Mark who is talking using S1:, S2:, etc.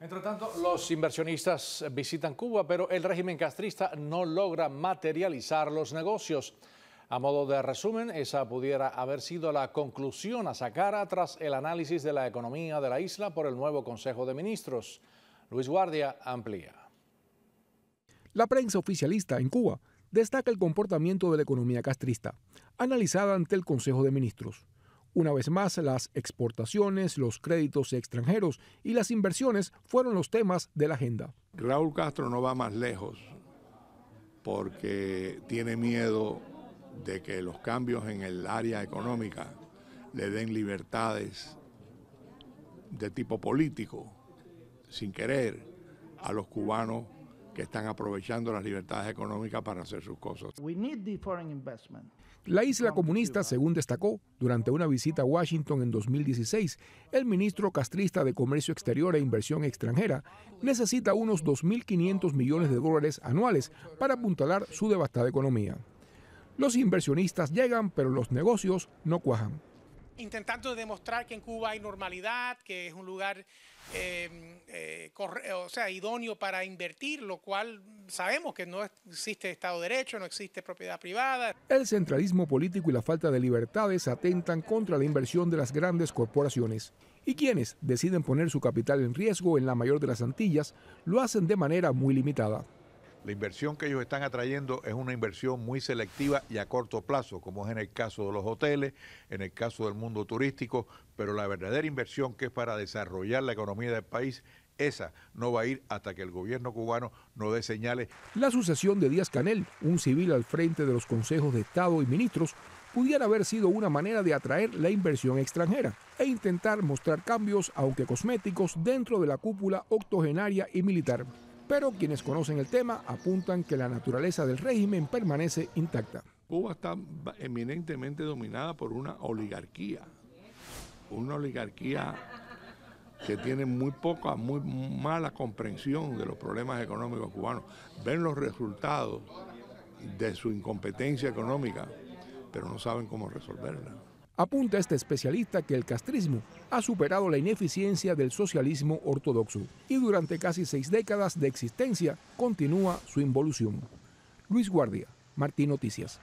S1: Entre tanto, los inversionistas visitan Cuba, pero el régimen castrista no logra materializar los negocios. A modo de resumen, esa pudiera haber sido la conclusión a sacar tras el análisis de la economía de la isla por el nuevo Consejo de Ministros. Luis Guardia amplía. La prensa oficialista en Cuba destaca el comportamiento de la economía castrista, analizada ante el Consejo de Ministros. Una vez más, las exportaciones, los créditos extranjeros y las inversiones fueron los temas de la agenda.
S2: Raúl Castro no va más lejos porque tiene miedo de que los cambios en el área económica le den libertades de tipo político, sin querer, a los cubanos que están aprovechando las libertades económicas para hacer sus
S1: cosas. La isla comunista, según destacó durante una visita a Washington en 2016, el ministro castrista de Comercio Exterior e Inversión Extranjera, necesita unos 2.500 millones de dólares anuales para apuntalar su devastada economía. Los inversionistas llegan, pero los negocios no cuajan intentando demostrar que en Cuba hay normalidad, que es un lugar em, eh, o sea, idóneo para invertir, lo cual sabemos que no existe Estado de Derecho, no existe propiedad privada. El centralismo político y la falta de libertades atentan contra la inversión de las grandes corporaciones. Y quienes deciden poner su capital en riesgo en la mayor de las Antillas lo hacen de manera muy limitada.
S3: La inversión que ellos están atrayendo es una inversión muy selectiva y a corto plazo, como es en el caso de los hoteles, en el caso del mundo turístico, pero la verdadera inversión que es para desarrollar la economía del país esa no va a ir hasta que el gobierno cubano no dé señales.
S1: La sucesión de Díaz Canel, un civil al frente de los consejos de Estado y ministros, pudiera haber sido una manera de atraer la inversión extranjera e intentar mostrar cambios, aunque cosméticos, dentro de la cúpula octogenaria y militar pero quienes conocen el tema apuntan que la naturaleza del régimen permanece intacta.
S2: Cuba está eminentemente dominada por una oligarquía, una oligarquía que tiene muy poca, muy mala comprensión de los problemas económicos cubanos. Ven los resultados de su incompetencia económica, pero no saben cómo resolverla.
S1: Apunta este especialista que el castrismo ha superado la ineficiencia del socialismo ortodoxo y durante casi seis décadas de existencia continúa su involución. Luis Guardia, Martín Noticias.